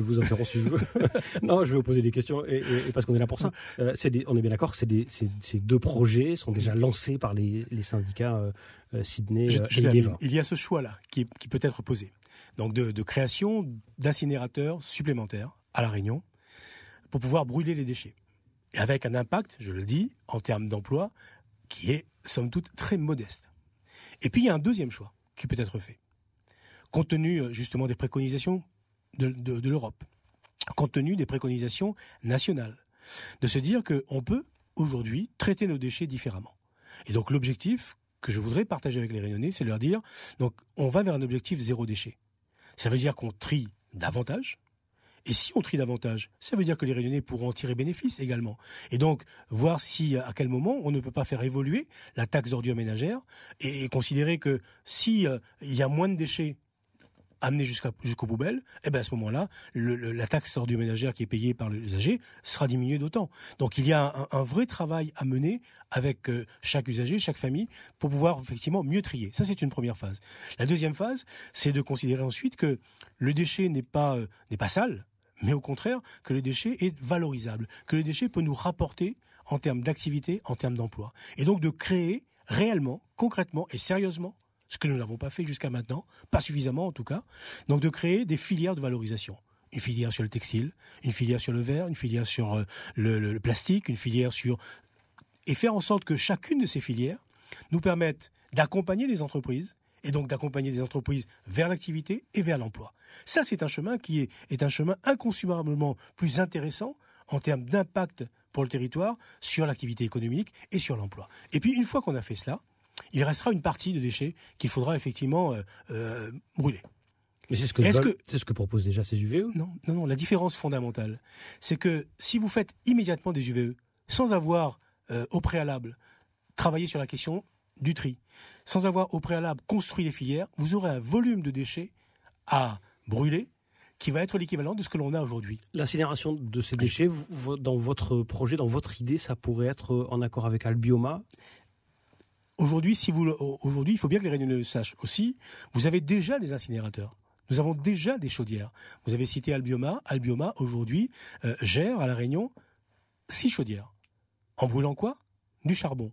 vous interromps si je veux. non, je vais vous poser des questions et, parce qu'on est là pour ça. Mm. on est bien d'accord que ces deux projets sont déjà mm. lancés par les, syndicats Sydney et Il y a ce choix-là qui peut être posé donc de, création d'incinérateurs supplémentaires à La Réunion pour pouvoir brûler les déchets. Et avec un impact, je le dis, en termes d'emploi, qui est somme toute très modeste. Et puis il y a un deuxième choix qui peut être fait, compte tenu euh, justement des préconisations de, l'Europe, compte tenu des préconisations nationales, de se dire qu'on peut aujourd'hui traiter nos déchets différemment. Et donc l'objectif que je voudrais partager avec les Réunionnais, c'est de leur dire, donc on va vers un objectif zéro déchet. Ça veut dire qu'on trie davantage. Et si on trie davantage, ça veut dire que les rayonnés pourront en tirer bénéfice également. Et donc, voir si, à quel moment, on ne peut pas faire évoluer la taxe d'ordure ménagère et, considérer que si euh, il y a moins de déchets amené jusqu'aux poubelles, et eh ben à ce moment-là, la taxe du ménagère qui est payée par les usagers sera diminuée d'autant. Donc il y a un, vrai travail à mener avec euh, chaque usager, chaque famille, pour pouvoir effectivement mieux trier. Ça c'est une première phase. La deuxième phase, c'est de considérer ensuite que le déchet n'est pas euh, n'est pas sale, mais au contraire que le déchet est valorisable, que le déchet peut nous rapporter en termes d'activité, en termes d'emploi, et donc de créer réellement, concrètement et sérieusement ce que nous n'avons pas fait jusqu'à maintenant, pas suffisamment en tout cas, donc de créer des filières de valorisation une filière sur le textile, une filière sur le verre, une filière sur euh, le, plastique, une filière sur... Et faire en sorte que chacune de ces filières nous permette d'accompagner les entreprises, et donc d'accompagner des entreprises vers l'activité et vers l'emploi. Ça, c'est un chemin qui est, est un chemin inconsumablement plus intéressant en termes d'impact pour le territoire sur l'activité économique et sur l'emploi. Et puis, une fois qu'on a fait cela, il restera une partie de déchets qu'il faudra effectivement euh, euh, brûler. Mais c'est ce, que... ce, proposent déjà ces UVE non, non, la différence fondamentale, c'est que si vous faites immédiatement des UVE, sans avoir euh, au préalable travaillé sur la question du tri, sans avoir au préalable construit les filières, vous aurez un volume de déchets à brûler qui va être l'équivalent de ce que l'on a aujourd'hui. L'incinération de ces déchets, dans votre projet, dans votre idée, ça pourrait être en accord avec Albioma Aujourd'hui, si vous, aujourd'hui, il faut bien que les réunions le sachent aussi. Vous avez déjà des incinérateurs. Nous avons déjà des chaudières. Vous avez cité Albioma. Albioma, aujourd'hui, euh, gère à La Réunion six chaudières. En brûlant quoi Du charbon.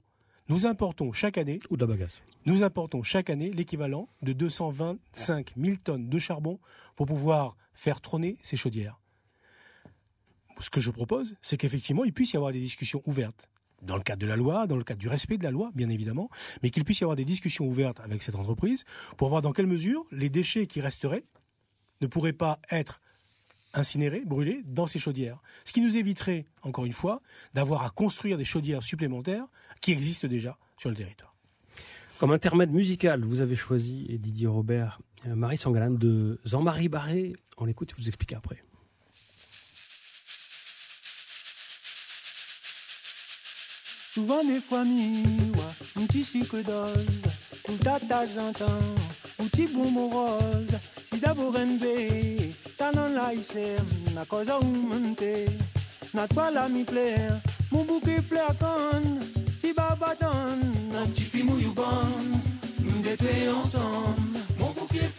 Nous importons chaque année. Ou de bagasse. Nous importons chaque année l'équivalent de 225 000 tonnes de charbon pour pouvoir faire trôner ces chaudières. Ce que je propose, c'est qu'effectivement, il puisse y avoir des discussions ouvertes dans le cadre de la loi, dans le cadre du respect de la loi, bien évidemment, mais qu'il puisse y avoir des discussions ouvertes avec cette entreprise pour voir dans quelle mesure les déchets qui resteraient ne pourraient pas être incinérés, brûlés dans ces chaudières. Ce qui nous éviterait, encore une fois, d'avoir à construire des chaudières supplémentaires qui existent déjà sur le territoire. Comme intermède musical, vous avez choisi, Didier Robert, euh, Marie Sangalane de Jean-Marie Barré. On l'écoute et vous explique après. Souvent des fois un petit sucre dose, tout tata mon petit bonbon rose, si d'abord la la cause na à ou na la mi plaire, mon bouquet plaire si donne, un petit film bon, nous ensemble, mon bouquet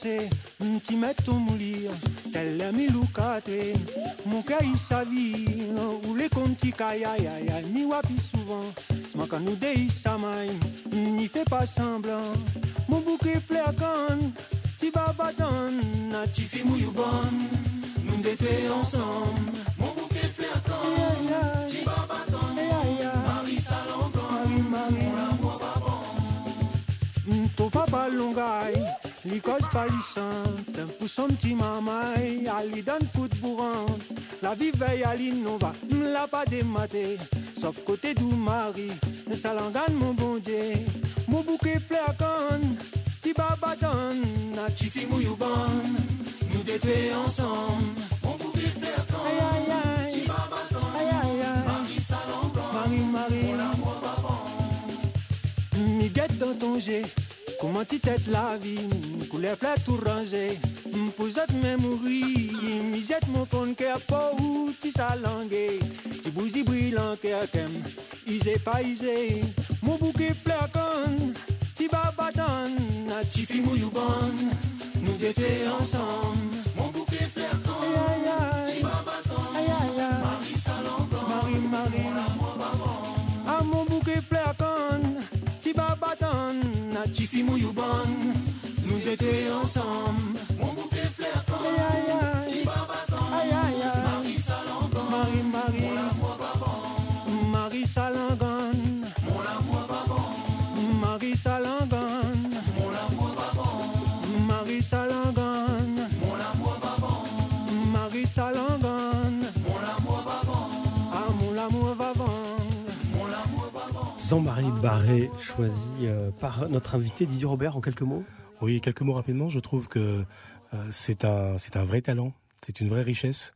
qui te meto mulher, Mon me lucate, vie, ou les conti kaya ya ya, ni wapi souvent, quand nous sa samai, n'y fait pas semblant, mon bouquet flacan, ti babadan, na ti fi bon. nous détruis ensemble, mon bouquet flacan, ti babadan, Marie Marie Marie, mon amour to papa longai, Nicos palisante, pour son petit maman, Ali donne coup de La vie veille à l'innova, m'la pas dématé, sauf côté doux mari, ça l'endane mon bon Dieu. Mon bouquet fleur conne, ti babaton, na tifi bon. nous détruis ensemble. Mon bouquet fleur conne, ti babaton, Marie salon blanc, Marie Marie, mon amour va bon. Mi guette dans ton jet. Comment tu t'es la vie, couleur pleine tout rangé, posette même mourir, misette mon fond de cœur, pas où tu s'alangues, tu bousilles brillant cœur, qu'aime, isé pas isé, mon bouquet fleur con, tu vas battant, tu fais nous étions ensemble. Jean-Marie Barré, choisi euh, par notre invité Didier Robert en quelques mots Oui, quelques mots rapidement. Je trouve que euh, c'est un, c'est un vrai talent, c'est une vraie richesse.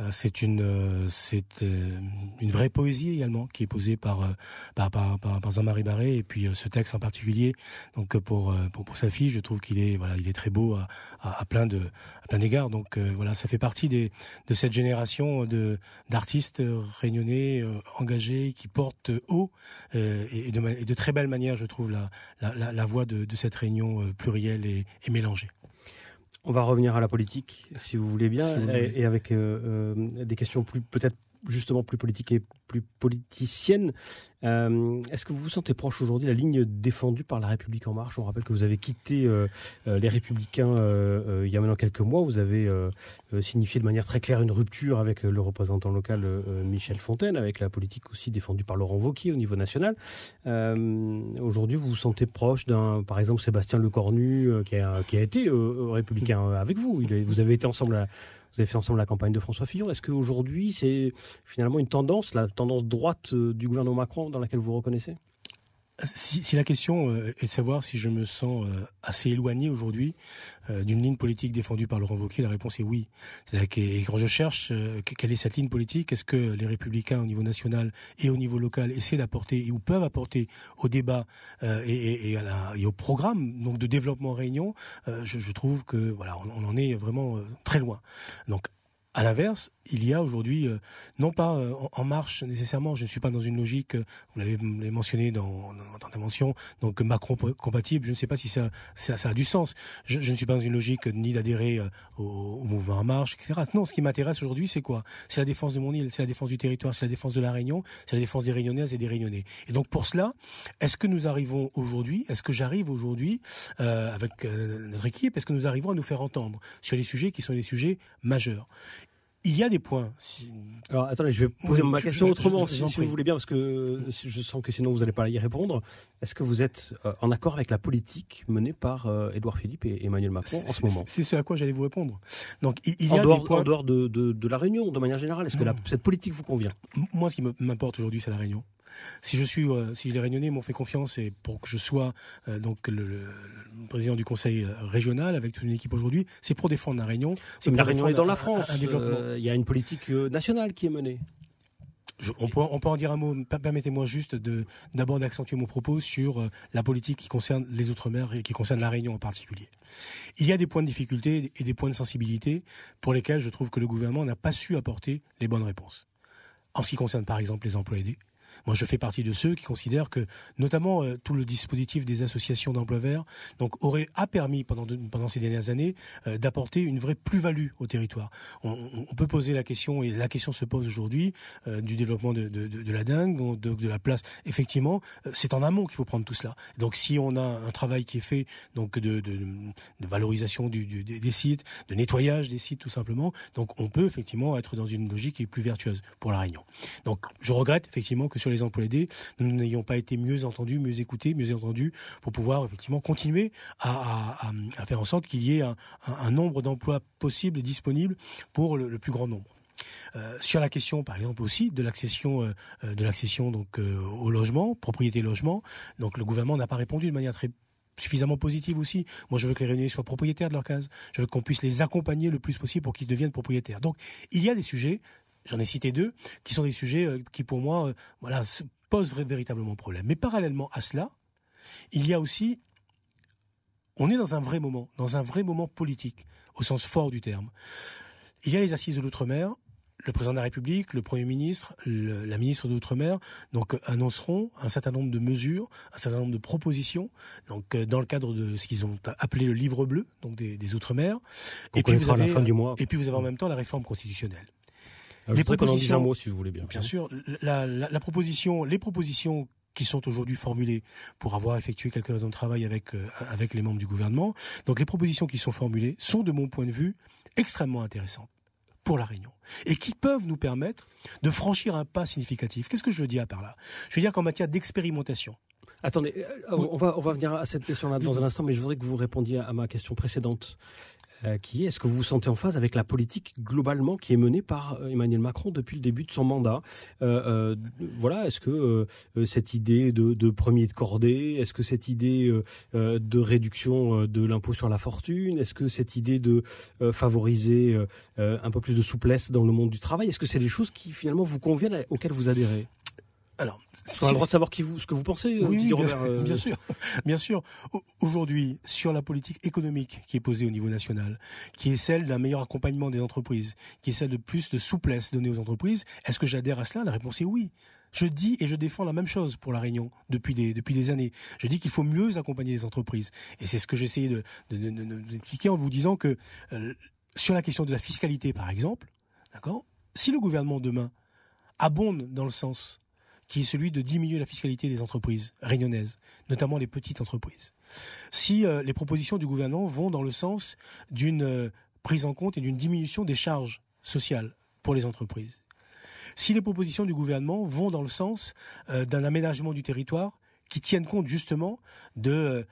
Euh, c'est une euh, c'est euh, une vraie poésie également qui est posée par par par, Jean-Marie Barré et puis ce texte en particulier donc pour pour, sa fille je trouve qu'il est voilà il est très beau à, plein de plein d'égards donc voilà ça fait partie des de cette génération de d'artistes réunionnais engagés qui portent haut et, de, très belle manière je trouve la la, la, voix de, cette réunion plurielle et mélangée on va revenir à la politique, si vous voulez bien, Et, avec euh, euh, des questions plus peut-être justement plus politique et plus politicienne. Euh, est-ce que vous vous sentez proche aujourd'hui de la ligne défendue par La République En Marche On rappelle que vous avez quitté euh, euh, les Républicains il y a maintenant quelques mois. Vous avez signifié de manière très claire une rupture avec le représentant local Michel Fontaine, avec la politique aussi défendue par Laurent Vauquier au niveau national. aujourd'hui, vous vous sentez proche d'un, par exemple, Sébastien Lecornu, qui, a, qui a été républicain avec vous. vous avez été ensemble à vous avez fait ensemble la campagne de François Fillon. Est-ce qu'aujourd'hui, c'est finalement une tendance, la tendance droite euh, du gouvernement Macron dans laquelle vous vous reconnaissez si, la question euh, est de savoir si je me sens euh, assez éloigné aujourd'hui euh, d'une ligne politique défendue par Laurent Wauquiez, la réponse est oui. que, et quand je cherche quelle est cette ligne politique, est-ce que les républicains au niveau national et au niveau local essaient d'apporter ou peuvent apporter au débat et, au programme donc de développement Réunion, je, trouve que voilà, on, en est vraiment très loin. Donc à l'inverse, il y a aujourd'hui, euh, non pas euh, en marche nécessairement, je ne suis pas dans une logique, euh, vous l'avez mentionné dans, dans votre mention. donc Macron compatible, je ne sais pas si ça, ça, a du sens. Je, ne suis pas dans une logique ni d'adhérer au, mouvement en marche, etc. Non, ce qui m'intéresse aujourd'hui, c'est quoi C'est la défense de mon île, c'est la défense du territoire, c'est la défense de la Réunion, c'est la défense des Réunionnaises et des Réunionnais. Et donc pour cela, est-ce que nous arrivons aujourd'hui, est-ce que j'arrive aujourd'hui avec notre équipe, est-ce que nous arrivons à nous faire entendre sur les sujets qui sont les sujets majeurs il y a des points. Alors attendez, je vais poser ma question autrement, si, vous voulez bien, parce que euh, je sens que sinon vous n'allez pas y répondre. Est-ce que vous êtes euh, en accord avec la politique menée par euh, Édouard Philippe et Emmanuel Macron en ce moment C'est ce à quoi j'allais vous répondre. Donc il, y a en dehors, des points... en dehors de, la Réunion, de manière générale, est-ce que mm. cette politique vous convient Moi, ce qui m'importe aujourd'hui, c'est la Réunion. Si je suis, euh, si les Réunionnais m'ont fait confiance et pour que je sois euh, donc le, président du Conseil euh, régional avec toute une équipe aujourd'hui, c'est pour défendre la Réunion. la Réunion est dans la France. Il y a une politique nationale qui est menée. on, peut, en dire un mot. Permettez-moi juste d'abord d'accentuer mon propos sur la politique qui concerne les Outre-mer et qui concerne la Réunion en particulier. Il y a des points de difficulté et des points de sensibilité pour lesquels je trouve que le gouvernement n'a pas su apporter les bonnes réponses. En ce qui concerne par exemple les emplois aidés, moi, je fais partie de ceux qui considèrent que, notamment, euh, tout le dispositif des associations d'emploi vert, donc, aurait a permis pendant pendant ces dernières années euh, d'apporter une vraie plus-value au territoire. On, peut poser la question et la question se pose aujourd'hui euh, du développement de, la dingue, de, de la place. Effectivement, c'est en amont qu'il faut prendre tout cela. Donc, si on a un travail qui est fait, donc, de, valorisation des sites, de nettoyage des sites, tout simplement, donc, on peut effectivement être dans une logique qui est plus vertueuse pour la Réunion. Donc, je regrette effectivement que sur les emplois aidés, nous n'ayons pas été mieux entendus, mieux écoutés, mieux entendus pour pouvoir effectivement continuer à, faire en sorte qu'il y ait un, nombre d'emplois possibles et disponibles pour le, plus grand nombre. Euh, sur la question, par exemple aussi de l'accession, euh, euh, de l'accession au logement, propriété logement, le gouvernement n'a pas répondu de manière suffisamment positive aussi. Moi, je veux que les réunions soient propriétaires de leur case. Je veux qu'on puisse les accompagner le plus possible pour qu'ils deviennent propriétaires. Donc, il y a des sujets j'en ai cité deux, qui sont des sujets euh, qui pour moi, euh, voilà, posent véritablement problème. Mais parallèlement à cela, il y a aussi on est dans un vrai moment, dans un vrai moment politique, au sens fort du terme. Il y a les assises de l'outre-mer. Le président de la République, le Premier ministre, la ministre de l'Outre-mer, donc euh, annonceront un certain nombre de mesures, un certain nombre de propositions, donc dans le cadre de ce qu'ils ont appelé le livre bleu, donc des, des Outre-mer. Et Et puis vous avez en même temps la réforme constitutionnelle. Ah, les propositions, vous voulez bien. sûr, les propositions qui sont aujourd'hui formulées pour avoir effectué quelques raisons de travail euh, avec les membres du gouvernement. Donc les propositions qui sont formulées sont, de mon point de vue, extrêmement intéressantes pour la Réunion et qui peuvent nous permettre de franchir un pas significatif. Qu'est-ce que je veux dire par là Je veux dire qu'en matière d'expérimentation, Attendez, euh, on va, on va venir à cette question-là dans un instant, mais je voudrais que vous répondiez à ma question précédente. Euh, qui est ce que vous vous sentez en phase avec la politique globalement qui est menée par euh, Emmanuel Macron depuis le début de son mandat euh, Voilà, est-ce que cette idée de, de, premier de cordée, est-ce que cette idée de réduction de l'impôt sur la fortune, est-ce que cette idée de favoriser un peu plus de souplesse dans le monde du travail, est-ce que c'est des choses qui finalement vous conviennent, auxquelles vous adhérez alors, on a le droit de savoir ce que vous pensez, euh, oui, euh. bien, sûr, bien sûr. Aujourd'hui, sur la politique économique qui est posée au niveau national, qui est celle d'un meilleur accompagnement des entreprises, qui est celle de plus de souplesse donnée aux entreprises, est-ce que j'adhère à cela La réponse est oui. Je dis et je défends la même chose pour la Réunion depuis des, depuis des années. Je dis qu'il faut mieux accompagner les entreprises. Et c'est ce que j'essayais de, vous expliquer en vous disant que euh, sur la question de la fiscalité, par exemple, d'accord, si le gouvernement demain abonde dans le sens qui est celui de diminuer la fiscalité des entreprises réunionnaises, notamment les petites entreprises. Si euh, les propositions du gouvernement vont dans le sens d'une euh, prise en compte et d'une diminution des charges sociales pour les entreprises. Si les propositions du gouvernement vont dans le sens euh, d'un aménagement du territoire qui tienne compte justement de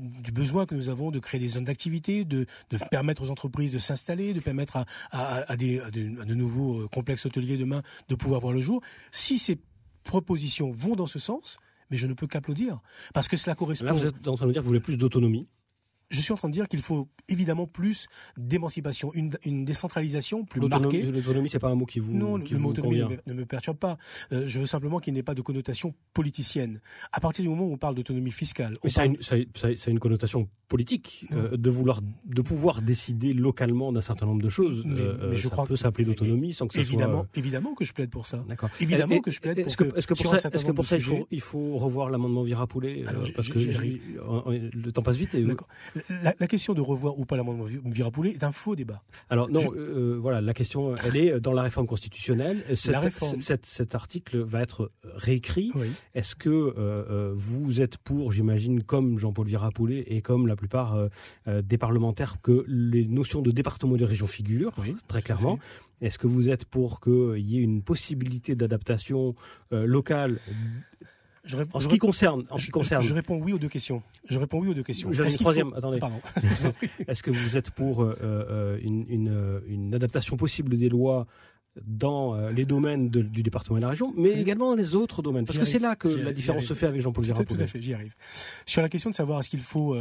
du besoin que nous avons de créer des zones d'activité, de, permettre aux entreprises de s'installer, de permettre à, de, nouveaux complexes hôteliers demain de pouvoir voir le jour. Si c'est propositions vont dans ce sens, mais je ne peux qu'applaudir. Parce que cela correspond. Là, vous êtes en train de dire que vous voulez plus d'autonomie je suis en train de dire qu'il faut évidemment plus d'émancipation, une, décentralisation plus marquée. L'autonomie, c'est pas un mot qui vous non, le mot autonomie ne, me perturbe pas. Euh, je veux simplement qu'il n'ait pas de connotation politicienne. À partir du moment où on parle d'autonomie fiscale, Mais ça, a une, connotation politique euh, de vouloir, de pouvoir décider localement d'un certain nombre de choses. Mais, je euh, crois je ça crois peut s'appeler l'autonomie sans que ce évidemment, soit... Évidemment que je plaide pour ça. Évidemment que je plaide pour est-ce que, pour ça, est que pour ça il, faut, revoir l'amendement Virapoulet ah parce que le temps passe vite. Et la, question de revoir ou pas l'amendement Virapoulet est un faux débat. Alors non, euh, voilà, la question, euh, elle est euh, dans la réforme constitutionnelle. cet article va être réécrit. Est-ce que vous êtes pour, j'imagine, comme Jean-Paul Virapoulet et comme la plupart des parlementaires, que les notions de département de région figurent très clairement Est-ce que vous êtes pour qu'il y ait une possibilité d'adaptation locale en ce qui concerne, concerne, je réponds oui aux deux questions. Je réponds oui aux deux questions. troisième. Est-ce que vous êtes pour euh, euh, euh, une, adaptation possible des lois dans les domaines du département et de la région, mais également dans les autres domaines, parce que c'est là que la différence se fait avec Jean-Paul Gérard. à fait. J'y arrive. Sur la question de savoir est-ce qu'il faut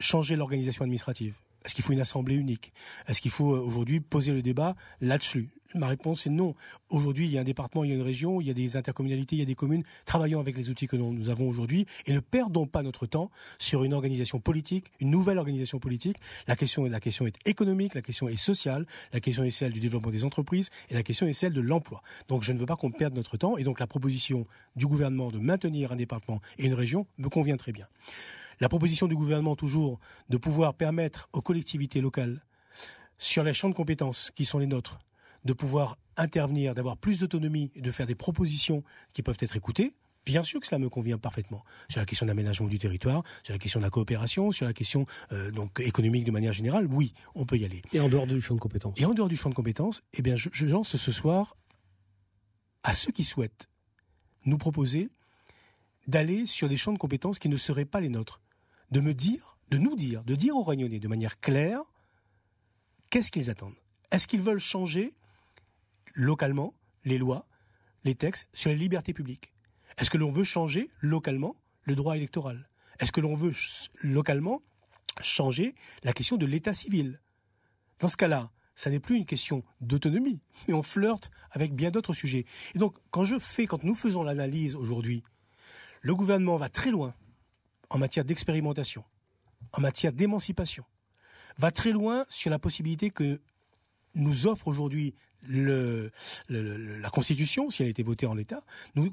changer l'organisation administrative, est-ce qu'il faut une assemblée unique Est-ce qu'il faut aujourd'hui poser le débat là-dessus Ma réponse est non. Aujourd'hui, il y a un département, il y a une région, il y a des intercommunalités, il y a des communes. Travaillons avec les outils que nous avons aujourd'hui et ne perdons pas notre temps sur une organisation politique, une nouvelle organisation politique. La question, la question est économique, la question est sociale, la question est celle du développement des entreprises et la question est celle de l'emploi. Donc je ne veux pas qu'on perde notre temps et donc la proposition du gouvernement de maintenir un département et une région me convient très bien. La proposition du gouvernement toujours de pouvoir permettre aux collectivités locales sur les champs de compétences qui sont les nôtres, de pouvoir intervenir, d'avoir plus d'autonomie de faire des propositions qui peuvent être écoutées, Bien sûr que cela me convient parfaitement sur la question d'aménagement du territoire, sur la question de la coopération, sur la question euh, donc économique de manière générale. Oui, on peut y aller. Et en dehors du champ de compétences. Et en dehors du champ de compétences, eh bien, je, lance ce soir à ceux qui souhaitent nous proposer d'aller sur des champs de compétences qui ne seraient pas les nôtres, de me dire, de nous dire, de dire aux Réunionnais de manière claire qu'est-ce qu'ils attendent. Est-ce qu'ils veulent changer localement les lois, les textes sur les libertés publiques Est-ce que l'on veut changer localement le droit électoral Est-ce que l'on veut localement changer la question de l'état civil Dans ce cas-là, ça n'est plus une question d'autonomie, mais on flirte avec bien d'autres sujets. Et donc, quand je fais, quand nous faisons l'analyse aujourd'hui, le gouvernement va très loin en matière d'expérimentation, en matière d'émancipation, va très loin sur la possibilité que nous offre aujourd'hui la Constitution, si elle a été votée en l'État, nous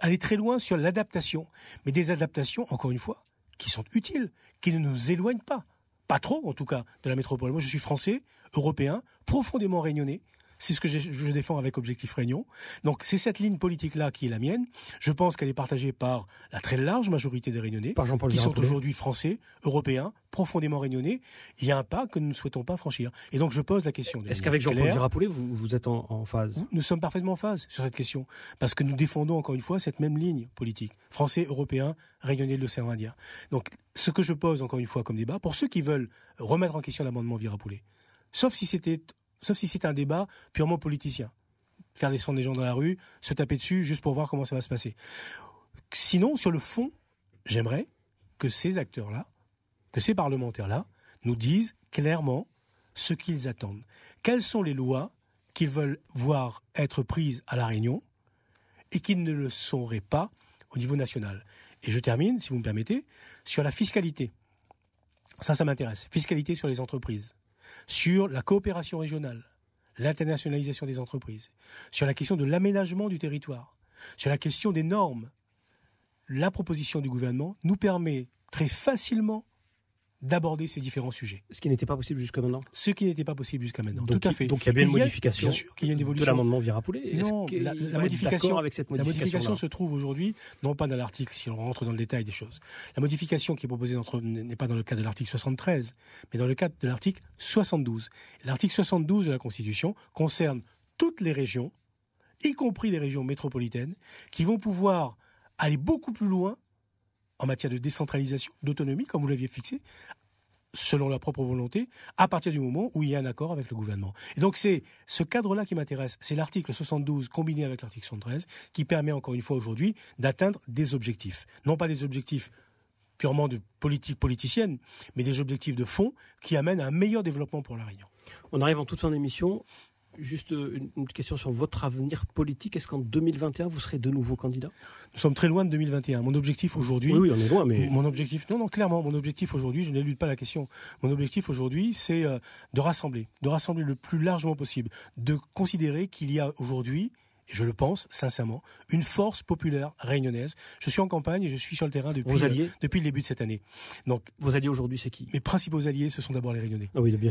aller très loin sur l'adaptation, mais des adaptations, encore une fois, qui sont utiles, qui ne nous éloignent pas, pas trop en tout cas, de la métropole. Moi, je suis français, européen, profondément réunionnais, c'est ce que je, défends avec Objectif Réunion. Donc c'est cette ligne politique-là qui est la mienne. Je pense qu'elle est partagée par la très large majorité des Réunionnais, qui sont aujourd'hui français, européens, profondément réunionnais. Il y a un pas que nous ne souhaitons pas franchir. Et donc je pose la question. Est-ce qu'avec Jean-Paul Girapoulet, vous, vous êtes en, phase Nous sommes parfaitement en phase sur cette question, parce que nous défendons encore une fois cette même ligne politique, français, Européens, réunionnais de l'océan Indien. Donc ce que je pose encore une fois comme débat, pour ceux qui veulent remettre en question l'amendement Virapoulet, sauf si c'était Sauf si c'est un débat purement politicien. Faire descendre des gens dans la rue, se taper dessus juste pour voir comment ça va se passer. Sinon, sur le fond, j'aimerais que ces acteurs-là, que ces parlementaires-là, nous disent clairement ce qu'ils attendent. Quelles sont les lois qu'ils veulent voir être prises à La Réunion et qu'ils ne le sauraient pas au niveau national. Et je termine, si vous me permettez, sur la fiscalité. Ça, ça m'intéresse. Fiscalité sur les entreprises sur la coopération régionale, l'internationalisation des entreprises, sur la question de l'aménagement du territoire, sur la question des normes. La proposition du gouvernement nous permet très facilement d'aborder ces différents sujets. Ce qui n'était pas possible jusqu'à maintenant Ce qui n'était pas possible jusqu'à maintenant, donc, tout à fait. Donc il y a bien une modification bien l'amendement Non, la, modification, la modification se trouve aujourd'hui, non pas dans l'article, si on rentre dans le détail des choses. La modification qui est proposée n'est pas dans le cadre de l'article 73, mais dans le cadre de l'article 72. L'article 72 de la Constitution concerne toutes les régions, y compris les régions métropolitaines, qui vont pouvoir aller beaucoup plus loin en matière de décentralisation, d'autonomie, comme vous l'aviez fixé, selon la propre volonté, à partir du moment où il y a un accord avec le gouvernement. Et donc c'est ce cadre-là qui m'intéresse, c'est l'article 72 combiné avec l'article 113, qui permet encore une fois aujourd'hui d'atteindre des objectifs, non pas des objectifs purement de politique politicienne, mais des objectifs de fond qui amènent à un meilleur développement pour la Réunion. On arrive en toute fin d'émission juste euh, une, question sur votre avenir politique. Est-ce qu'en 2021, vous serez de nouveau candidat Nous sommes très loin de 2021. Mon objectif aujourd'hui. Oui, on est loin, mais. Mon objectif, non, non, clairement, mon objectif aujourd'hui, je n'élude pas la question. Mon objectif aujourd'hui, c'est euh, de rassembler, de rassembler le plus largement possible, de considérer qu'il y a aujourd'hui et je le pense sincèrement, une force populaire réunionnaise. Je suis en campagne et je suis sur le terrain depuis, euh, depuis le début de cette année. Donc, Vos alliés aujourd'hui, c'est qui Mes principaux alliés, ce sont d'abord les réunionnais. Ah oui, bien.